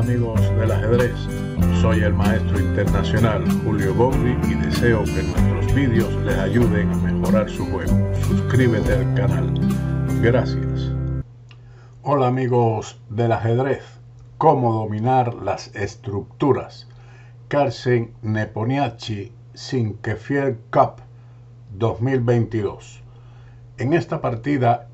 amigos del ajedrez? Soy el maestro internacional Julio Gondi y deseo que nuestros vídeos les ayuden a mejorar su juego. Suscríbete al canal. Gracias. Hola amigos del ajedrez. ¿Cómo dominar las estructuras? Carsen Neponiachi fiel Cup 2022. En esta partida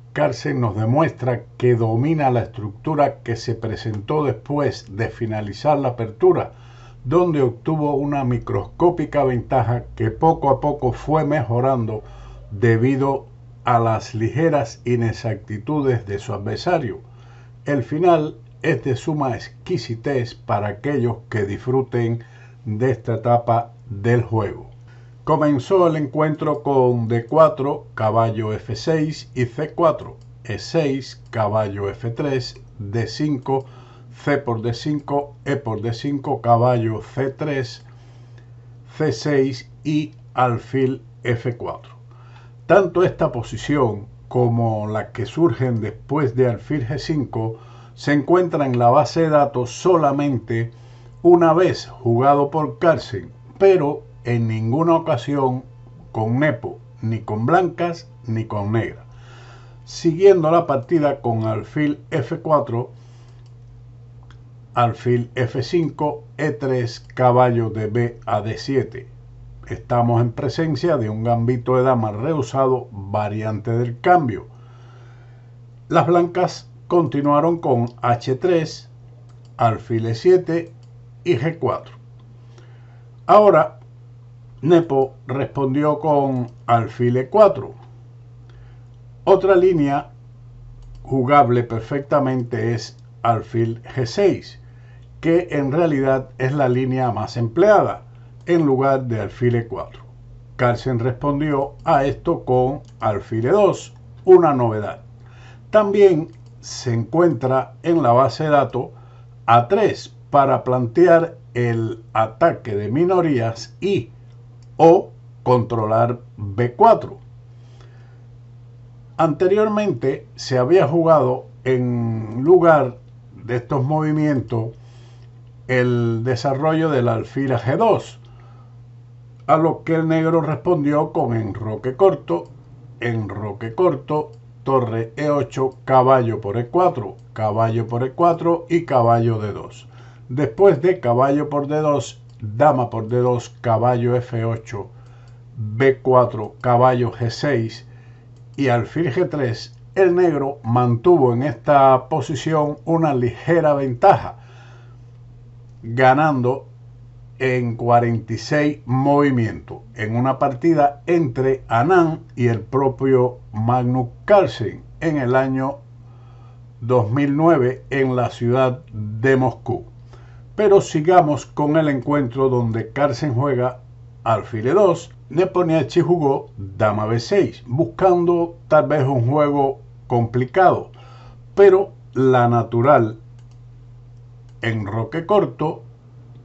nos demuestra que domina la estructura que se presentó después de finalizar la apertura, donde obtuvo una microscópica ventaja que poco a poco fue mejorando debido a las ligeras inexactitudes de su adversario. El final es de suma exquisitez para aquellos que disfruten de esta etapa del juego. Comenzó el encuentro con D4, caballo F6 y C4, E6, caballo F3, D5, C por D5, E por D5, caballo C3, C6 y alfil F4. Tanto esta posición como las que surgen después de alfil G5 se encuentran en la base de datos solamente una vez jugado por Carlsen, pero en ninguna ocasión con Nepo, ni con blancas ni con negras. Siguiendo la partida con alfil F4, alfil F5, E3, caballo de B a D7. Estamos en presencia de un gambito de dama rehusado variante del cambio. Las blancas continuaron con H3, alfil E7 y G4. Ahora Nepo respondió con alfil e4. Otra línea jugable perfectamente es alfil g6, que en realidad es la línea más empleada en lugar de alfil e4. Carlsen respondió a esto con alfil e2, una novedad. También se encuentra en la base de datos A3 para plantear el ataque de minorías y o controlar B4. Anteriormente se había jugado en lugar de estos movimientos el desarrollo del alfil a G2, a lo que el negro respondió con enroque corto, enroque corto, torre E8, caballo por E4, caballo por E4 y caballo D2. Después de caballo por D2 dama por D2, caballo F8, B4, caballo G6 y alfil G3, el negro mantuvo en esta posición una ligera ventaja, ganando en 46 movimientos en una partida entre Anand y el propio Magnus Carlsen en el año 2009 en la ciudad de Moscú. Pero sigamos con el encuentro donde Carlsen juega alfil 2 Neponiachi jugó dama b6, buscando tal vez un juego complicado, pero la natural en roque corto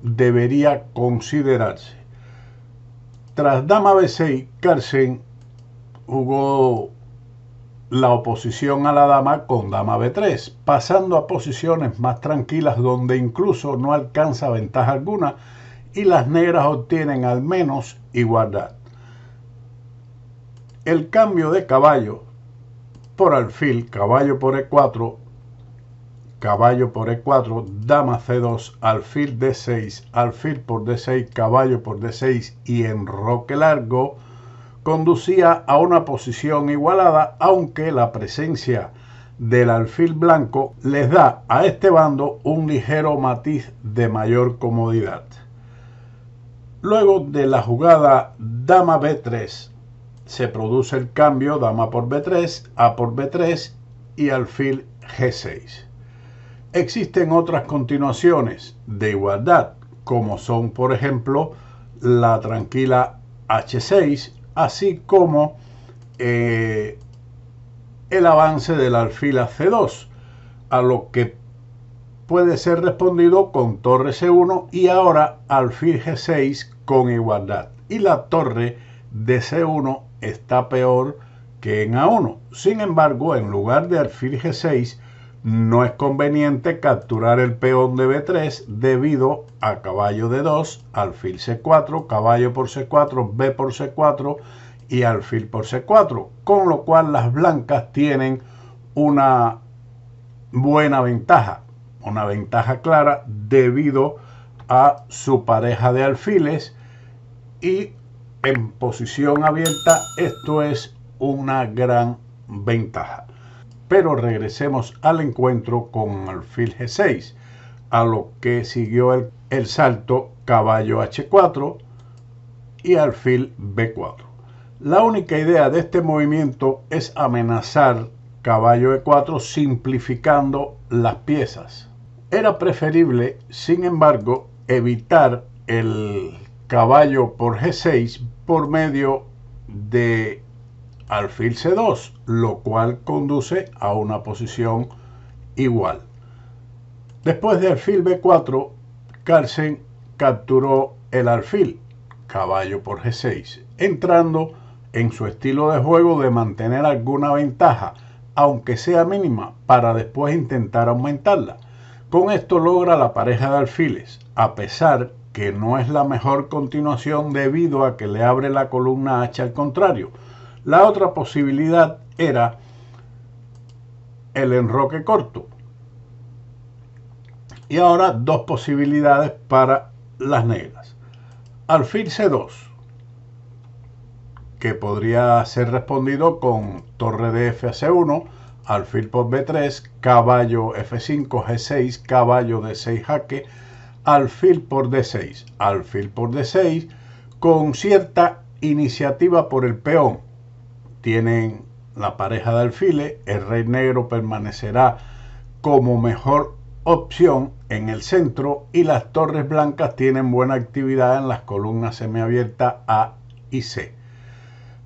debería considerarse. Tras dama b6, Carlsen jugó la oposición a la dama con dama b3, pasando a posiciones más tranquilas donde incluso no alcanza ventaja alguna y las negras obtienen al menos igualdad. El cambio de caballo por alfil, caballo por e4, caballo por e4, dama c2, alfil d6, alfil por d6, caballo por d6 y enroque largo conducía a una posición igualada, aunque la presencia del alfil blanco les da a este bando un ligero matiz de mayor comodidad. Luego de la jugada dama b3 se produce el cambio dama por b3, a por b3 y alfil g6. Existen otras continuaciones de igualdad, como son por ejemplo la tranquila h6 así como eh, el avance del la alfila C2, a lo que puede ser respondido con torre C1 y ahora alfil G6 con igualdad. Y la torre de C1 está peor que en A1. Sin embargo, en lugar de alfil G6, no es conveniente capturar el peón de B3 debido a caballo de 2 alfil C4, caballo por C4, B por C4 y alfil por C4, con lo cual las blancas tienen una buena ventaja, una ventaja clara debido a su pareja de alfiles y en posición abierta esto es una gran ventaja pero regresemos al encuentro con alfil G6, a lo que siguió el, salto caballo H4 y alfil B4. La única idea de este movimiento es amenazar caballo E4 simplificando las piezas. Era preferible, sin embargo, evitar el caballo por G6 por medio de alfil C2, lo cual conduce a una posición igual. Después de alfil B4, Carlsen capturó el alfil, caballo por G6, entrando en su estilo de juego de mantener alguna ventaja, aunque sea mínima, para después intentar aumentarla. Con esto logra la pareja de alfiles, a pesar que no es la mejor continuación debido a que le abre la columna H al contrario, la otra posibilidad era el enroque corto. Y ahora dos posibilidades para las negras. Alfil C2, que podría ser respondido con torre de F a C1, alfil por B3, caballo F5, G6, caballo D6 jaque, alfil por D6, alfil por D6, con cierta iniciativa por el peón tienen la pareja de alfiles, el rey negro permanecerá como mejor opción en el centro y las torres blancas tienen buena actividad en las columnas semiabiertas A y C.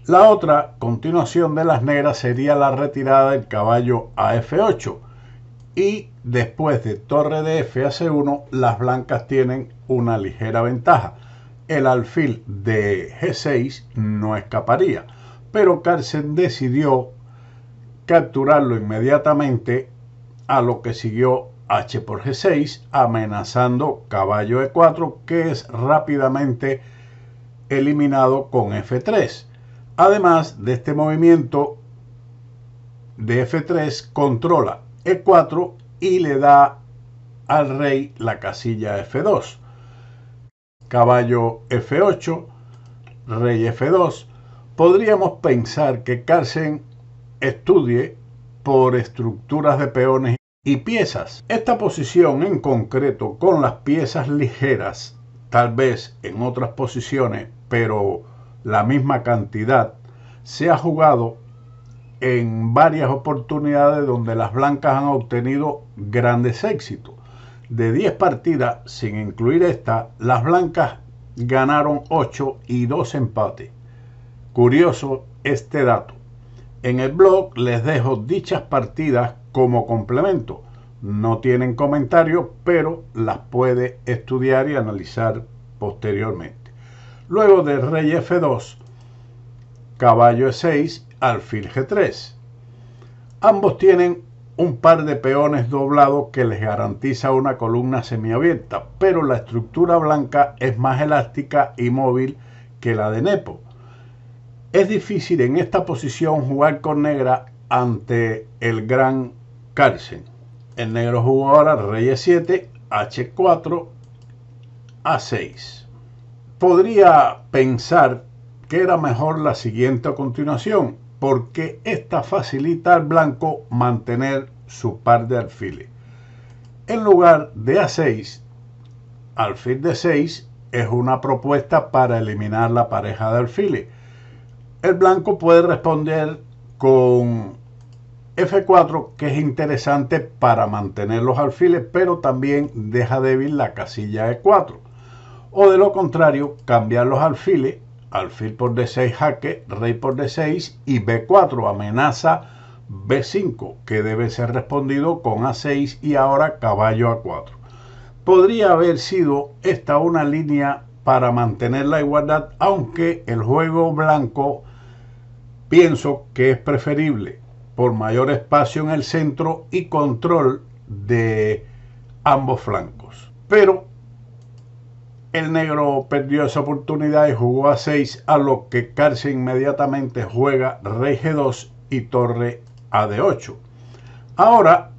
La otra continuación de las negras sería la retirada del caballo a F8 y después de torre de F a 1 las blancas tienen una ligera ventaja. El alfil de G6 no escaparía pero Carson decidió capturarlo inmediatamente, a lo que siguió H por G6 amenazando caballo E4 que es rápidamente eliminado con F3. Además de este movimiento de F3 controla E4 y le da al rey la casilla F2. Caballo F8, rey F2, podríamos pensar que Carsen estudie por estructuras de peones y piezas. Esta posición en concreto con las piezas ligeras, tal vez en otras posiciones, pero la misma cantidad, se ha jugado en varias oportunidades donde las blancas han obtenido grandes éxitos. De 10 partidas, sin incluir esta, las blancas ganaron 8 y 2 empates. Curioso este dato. En el blog les dejo dichas partidas como complemento. No tienen comentario, pero las puede estudiar y analizar posteriormente. Luego de rey F2, caballo E6, alfil G3. Ambos tienen un par de peones doblados que les garantiza una columna semiabierta, pero la estructura blanca es más elástica y móvil que la de Nepo es difícil en esta posición jugar con negra ante el gran Carlsen. El negro jugó ahora rey e7, h4, a6. Podría pensar que era mejor la siguiente a continuación, porque esta facilita al blanco mantener su par de alfiles. En lugar de a6, alfil de 6 es una propuesta para eliminar la pareja de alfiles el blanco puede responder con F4, que es interesante para mantener los alfiles, pero también deja débil la casilla E4. O de lo contrario, cambiar los alfiles, alfil por D6 jaque, rey por D6 y B4 amenaza B5, que debe ser respondido con A6 y ahora caballo A4. Podría haber sido esta una línea para mantener la igualdad, aunque el juego blanco Pienso que es preferible por mayor espacio en el centro y control de ambos flancos. Pero el negro perdió esa oportunidad y jugó a 6, a lo que Carce inmediatamente juega rey G2 y torre a D8. Ahora,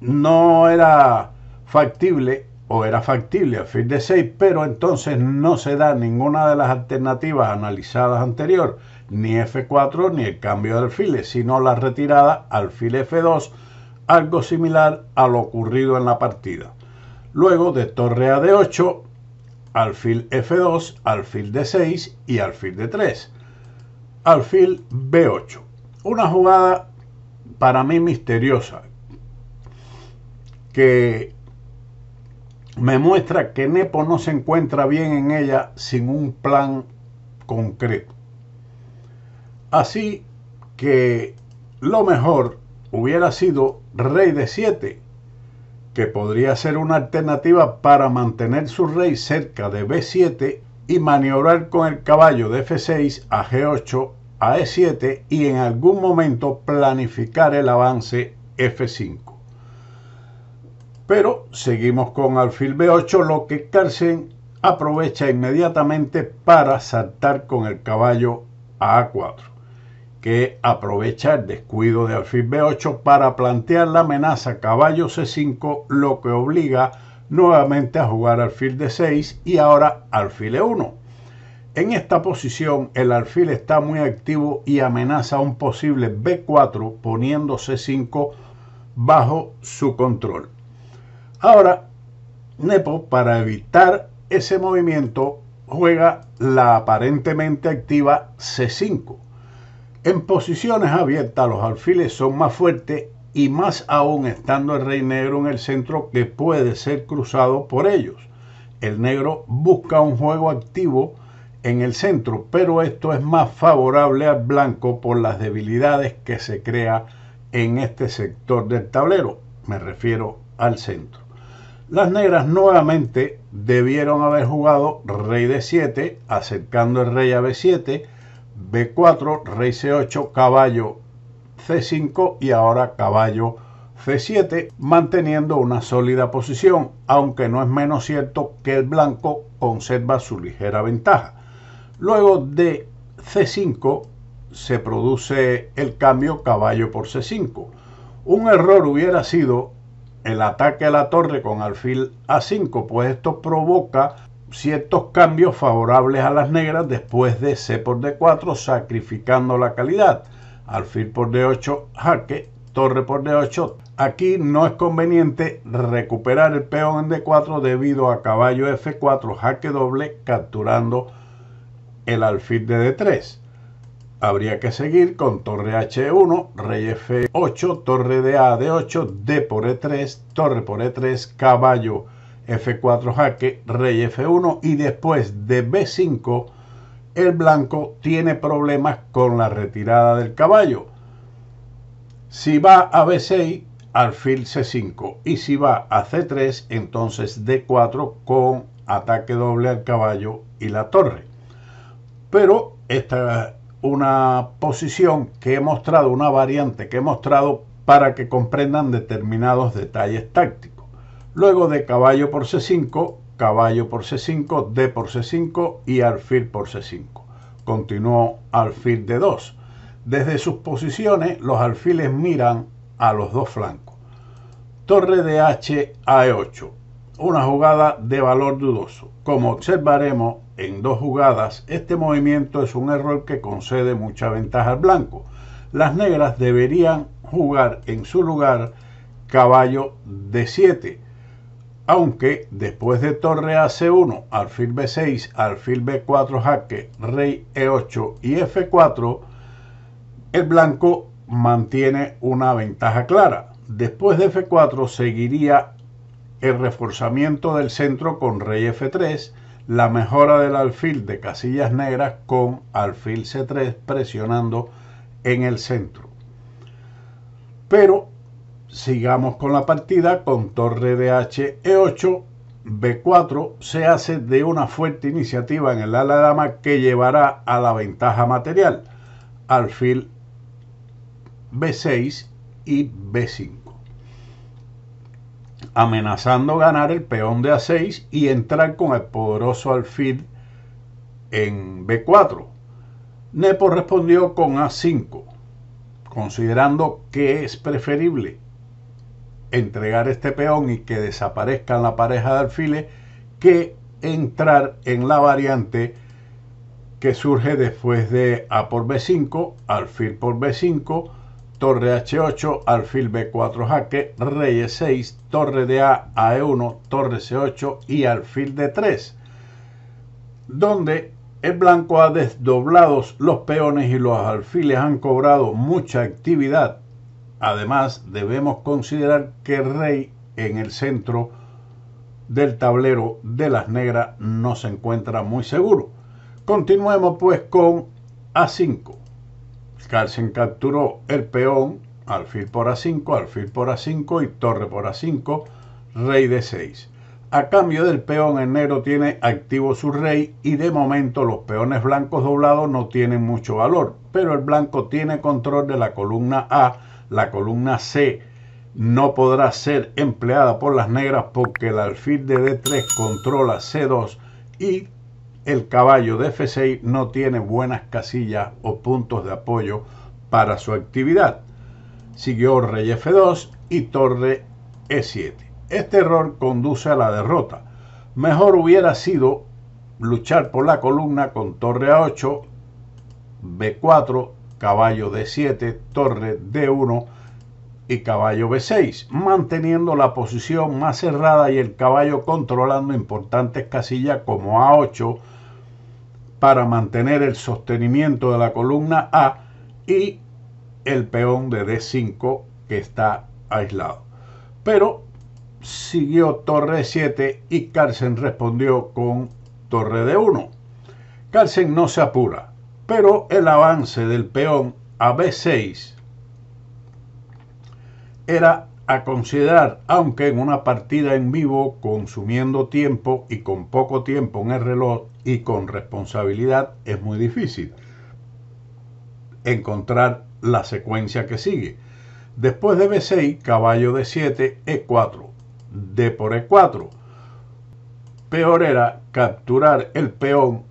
no era factible o era factible a fin de 6, pero entonces no se da ninguna de las alternativas analizadas anterior ni F4 ni el cambio de alfiles, sino la retirada alfil F2, algo similar a lo ocurrido en la partida. Luego de torre a D8, alfil F2, alfil D6 y alfil D3. Alfil B8. Una jugada para mí misteriosa que me muestra que Nepo no se encuentra bien en ella sin un plan concreto. Así que lo mejor hubiera sido rey de 7 que podría ser una alternativa para mantener su rey cerca de B7 y maniobrar con el caballo de F6 a G8 a E7 y en algún momento planificar el avance F5. Pero seguimos con alfil B8, lo que Carlsen aprovecha inmediatamente para saltar con el caballo a A4 que aprovecha el descuido de alfil B8 para plantear la amenaza caballo C5, lo que obliga nuevamente a jugar alfil D6 y ahora alfil E1. En esta posición el alfil está muy activo y amenaza un posible B4 poniendo C5 bajo su control. Ahora, Nepo para evitar ese movimiento juega la aparentemente activa C5 en posiciones abiertas los alfiles son más fuertes y más aún estando el rey negro en el centro que puede ser cruzado por ellos. El negro busca un juego activo en el centro, pero esto es más favorable al blanco por las debilidades que se crea en este sector del tablero, me refiero al centro. Las negras nuevamente debieron haber jugado rey de 7, acercando el rey a b7, B4, rey C8, caballo C5 y ahora caballo C7, manteniendo una sólida posición, aunque no es menos cierto que el blanco conserva su ligera ventaja. Luego de C5 se produce el cambio caballo por C5. Un error hubiera sido el ataque a la torre con alfil A5, pues esto provoca ciertos cambios favorables a las negras después de C por D4 sacrificando la calidad. Alfil por D8 jaque, torre por D8. Aquí no es conveniente recuperar el peón en D4 debido a caballo F4 jaque doble capturando el alfil de D3. Habría que seguir con torre H1, e rey F8, torre de A de 8 D por E3, torre por E3, caballo F4 jaque, rey F1 y después de B5 el blanco tiene problemas con la retirada del caballo. Si va a B6, alfil C5 y si va a C3, entonces D4 con ataque doble al caballo y la torre. Pero esta es una posición que he mostrado, una variante que he mostrado para que comprendan determinados detalles tácticos. Luego de caballo por C5, caballo por C5, D por C5 y alfil por C5. Continuó alfil de 2 Desde sus posiciones, los alfiles miran a los dos flancos. Torre de H a E8. Una jugada de valor dudoso. Como observaremos en dos jugadas, este movimiento es un error que concede mucha ventaja al blanco. Las negras deberían jugar en su lugar caballo de 7 aunque después de torre a c1, alfil b6, alfil b4 jaque, rey e8 y f4, el blanco mantiene una ventaja clara. Después de f4 seguiría el reforzamiento del centro con rey f3, la mejora del alfil de casillas negras con alfil c3 presionando en el centro. Pero sigamos con la partida con torre de h e8 b4 se hace de una fuerte iniciativa en el ala dama que llevará a la ventaja material alfil b6 y b5 amenazando ganar el peón de a6 y entrar con el poderoso alfil en b4 Nepo respondió con a5 considerando que es preferible entregar este peón y que desaparezcan la pareja de alfiles que entrar en la variante que surge después de A por B5, alfil por B5, torre H8, alfil B4 jaque, rey E6, torre de A a 1 torre C8 y alfil D3, donde el blanco ha desdoblado los peones y los alfiles han cobrado mucha actividad Además, debemos considerar que el rey en el centro del tablero de las negras no se encuentra muy seguro. Continuemos pues con A5. Carlsen capturó el peón, alfil por A5, alfil por A5 y torre por A5, rey de 6. A cambio del peón en negro tiene activo su rey y de momento los peones blancos doblados no tienen mucho valor, pero el blanco tiene control de la columna A la columna C no podrá ser empleada por las negras porque el alfil de D3 controla C2 y el caballo de F6 no tiene buenas casillas o puntos de apoyo para su actividad. Siguió rey F2 y torre E7. Este error conduce a la derrota. Mejor hubiera sido luchar por la columna con torre A8, B4, caballo D7, torre D1 y caballo B6, manteniendo la posición más cerrada y el caballo controlando importantes casillas como A8 para mantener el sostenimiento de la columna A y el peón de D5 que está aislado. Pero siguió torre 7 y Carlsen respondió con torre d 1. Carlsen no se apura pero el avance del peón a B6 era a considerar, aunque en una partida en vivo, consumiendo tiempo y con poco tiempo en el reloj y con responsabilidad, es muy difícil encontrar la secuencia que sigue. Después de B6, caballo de 7 E4, D por E4. Peor era capturar el peón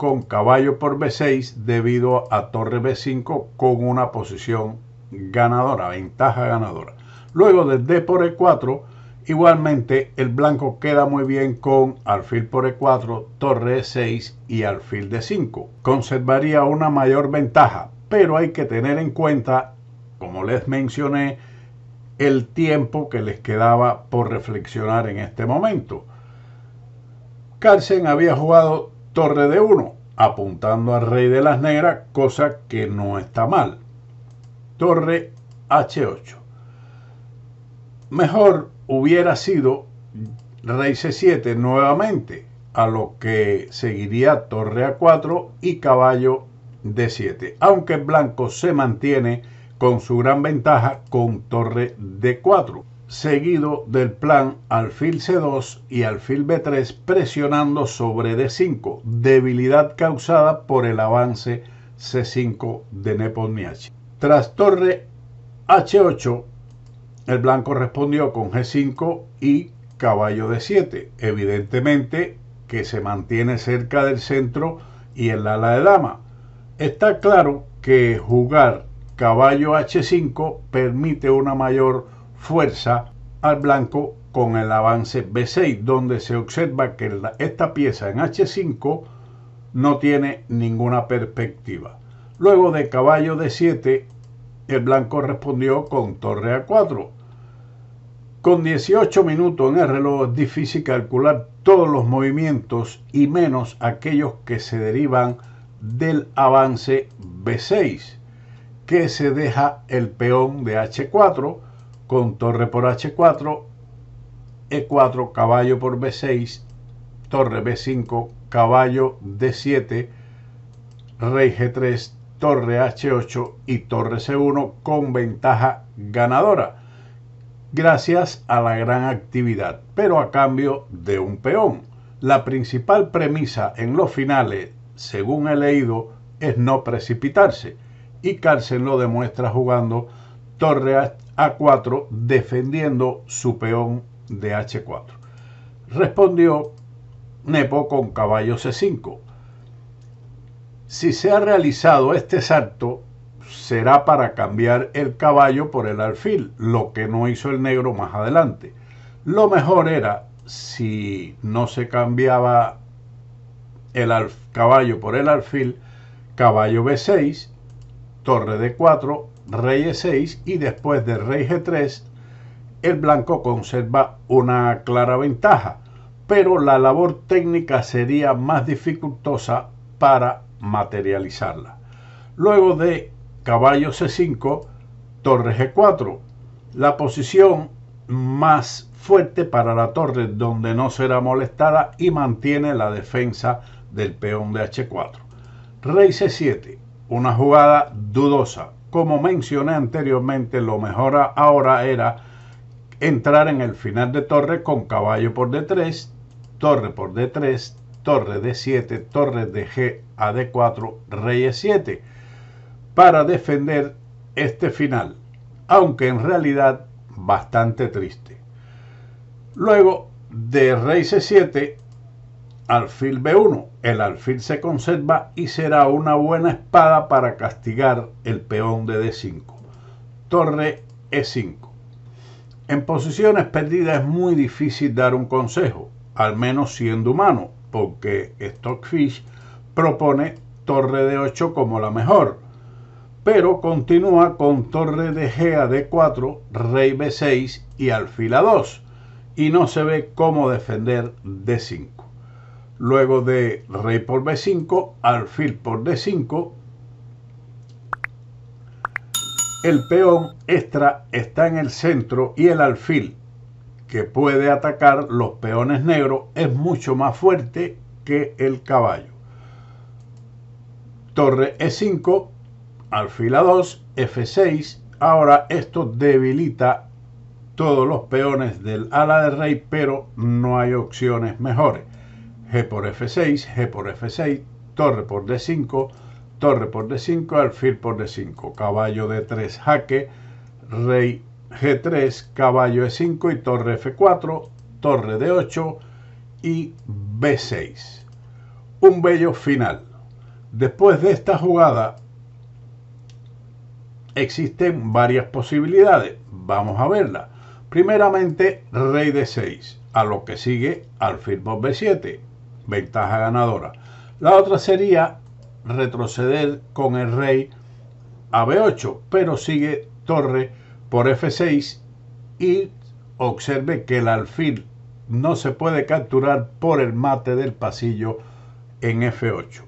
con caballo por B6 debido a torre B5 con una posición ganadora, ventaja ganadora. Luego de D por E4, igualmente el blanco queda muy bien con alfil por E4, torre E6 y alfil D5. Conservaría una mayor ventaja, pero hay que tener en cuenta, como les mencioné, el tiempo que les quedaba por reflexionar en este momento. Carlsen había jugado torre de 1, apuntando al rey de las negras, cosa que no está mal. Torre H8. Mejor hubiera sido rey C7 nuevamente, a lo que seguiría torre A4 y caballo D7, aunque blanco se mantiene con su gran ventaja con torre D4 seguido del plan alfil C2 y alfil B3 presionando sobre D5, debilidad causada por el avance C5 de Nepomniachtchi. Tras torre H8, el blanco respondió con G5 y caballo D7, evidentemente que se mantiene cerca del centro y el ala de dama. Está claro que jugar caballo H5 permite una mayor fuerza al blanco con el avance B6, donde se observa que esta pieza en H5 no tiene ninguna perspectiva. Luego de caballo D7, el blanco respondió con torre A4. Con 18 minutos en el reloj es difícil calcular todos los movimientos y menos aquellos que se derivan del avance B6, que se deja el peón de H4 con torre por h4, e4, caballo por b6, torre b5, caballo d7, rey g3, torre h8 y torre c1 con ventaja ganadora, gracias a la gran actividad, pero a cambio de un peón. La principal premisa en los finales, según he leído, es no precipitarse, y Carlsen lo demuestra jugando torre h4 a4 defendiendo su peón de h4. Respondió Nepo con caballo c5. Si se ha realizado este salto, será para cambiar el caballo por el alfil, lo que no hizo el negro más adelante. Lo mejor era, si no se cambiaba el caballo por el alfil, caballo b6, torre d4, rey e6 y después de rey g3, el blanco conserva una clara ventaja, pero la labor técnica sería más dificultosa para materializarla. Luego de caballo c5, torre g4, la posición más fuerte para la torre donde no será molestada y mantiene la defensa del peón de h4. Rey c7, una jugada dudosa como mencioné anteriormente, lo mejor ahora era entrar en el final de torre con caballo por D3, torre por D3, torre D7, torre de G a D4, rey E7, para defender este final, aunque en realidad bastante triste. Luego de rey C7 alfil B1. El alfil se conserva y será una buena espada para castigar el peón de D5. Torre E5. En posiciones perdidas es muy difícil dar un consejo, al menos siendo humano, porque Stockfish propone torre d 8 como la mejor, pero continúa con torre de G a D4, rey B6 y alfil A2, y no se ve cómo defender D5 luego de rey por b5, alfil por d5, el peón extra está en el centro y el alfil que puede atacar los peones negros es mucho más fuerte que el caballo. Torre E5, alfil A2, F6. Ahora esto debilita todos los peones del ala de rey, pero no hay opciones mejores. G por F6, G por F6, torre por D5, torre por D5, alfil por D5, caballo D3, jaque, rey G3, caballo E5 y torre F4, torre D8 y B6. Un bello final. Después de esta jugada existen varias posibilidades. Vamos a verla. Primeramente, rey D6, a lo que sigue alfil por B7, ventaja ganadora. La otra sería retroceder con el rey a B8, pero sigue torre por F6 y observe que el alfil no se puede capturar por el mate del pasillo en F8.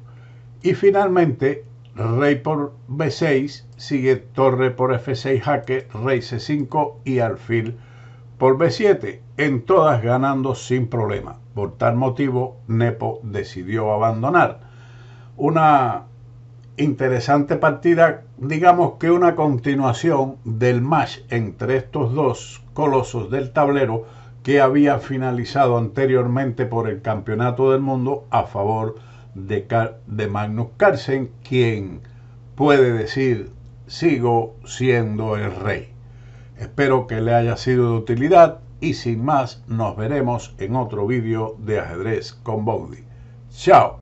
Y finalmente, rey por B6, sigue torre por F6 jaque, rey C5 y alfil por B7, en todas ganando sin problema. Por tal motivo, Nepo decidió abandonar. Una interesante partida, digamos que una continuación del match entre estos dos colosos del tablero que había finalizado anteriormente por el Campeonato del Mundo a favor de, de Magnus Carlsen, quien puede decir sigo siendo el rey. Espero que le haya sido de utilidad y sin más nos veremos en otro vídeo de ajedrez con Bondi. ¡Chao!